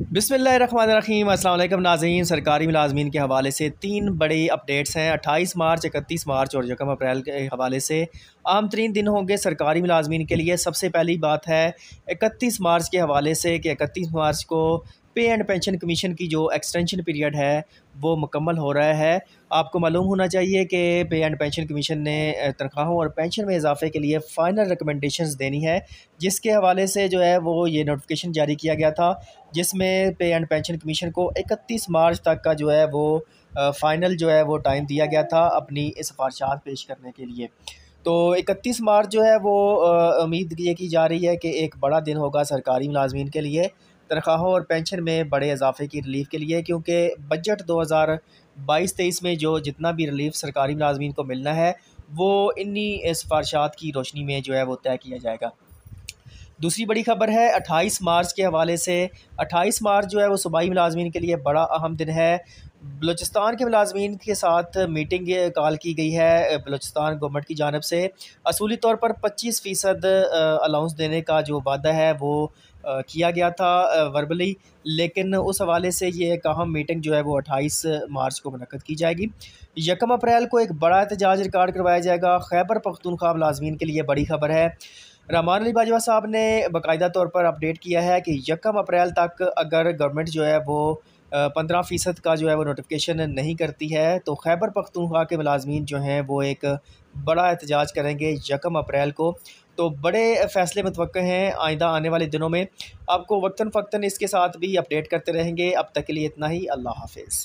बिसमीम अल्लाम नाजीन सरकारी मिलाजमीन के हवाले से तीन बड़े अपडेट्स हैं 28 मार्च 31 मार्च और यकम अप्रैल के हवाले से आम तरीन दिन होंगे सरकारी मिलाजमीन के लिए सबसे पहली बात है 31 मार्च के हवाले से कि 31 मार्च को पे एंड पेंशन कमीशन की जो एक्सटेंशन पीरियड है वो मुकम्मल हो रहा है आपको मालूम होना चाहिए कि पे एंड पेंशन कमीशन ने तनख्वाहों और पेंशन में इजाफे के लिए फ़ाइनल रिकमेंडेशन देनी है जिसके हवाले से जो है वो ये नोटिफिकेशन जारी किया गया था जिसमें पे एंड पेंशन कमीशन को इकतीस मार्च तक का जो है वो फ़ाइनल जो है वो टाइम दिया गया था अपनी सिफारशात पेश करने के लिए तो 31 मार्च जो है वो उम्मीद ये की जा रही है कि एक बड़ा दिन होगा सरकारी मुलाजमीन के लिए तनख्वाहों और पेंशन में बड़े इजाफे की रिलीफ के लिए क्योंकि बजट दो हज़ार बाईस तेईस में जो जितना भी रिलीफ सरकारी मुलाजमीन को मिलना है वो इन्हीं सिफारशात की रोशनी में जो है वो तय किया जाएगा दूसरी बड़ी खबर है 28 मार्च के हवाले से 28 मार्च जो है वो सूबाई मुलाजमीन के लिए बड़ा अहम दिन है बलोचिस्तान के मुलाजमीन के साथ मीटिंग कॉल की गई है बलोचिस्तान गवर्नमेंट की जानब से असूली तौर पर 25 फ़ीसद अलाउंस देने का जो वादा है वो किया गया था वर्बली लेकिन उस हवाले से ये एक अहम मीटिंग जो है वो अट्ठाईस मार्च को मनक़द की जाएगी यकम अप्रैल को एक बड़ा एहतजाज रिकॉर्ड करवाया जाएगा खैबर पख्तूनख्वा मुलाजमीन के लिए बड़ी खबर है रहमान अली बाजवा साहब ने बाकायदा तौर पर अपडेट किया है कि यकम अप्रैल तक अगर गवर्नमेंट जो है वो पंद्रह फ़ीसद का जो है वो नोटिफिकेशन नहीं करती है तो खैबर पख्तूनख्वा के मुलाजमीन जो हैं वो एक बड़ा एहतजाज करेंगे यकम अप्रैल को तो बड़े फ़ैसले मतव हैं आइंदा आने वाले दिनों में आपको वक्ता फ़क्ता इसके साथ भी अपडेट करते रहेंगे अब तक के लिए इतना ही अल्लाह हाफिज़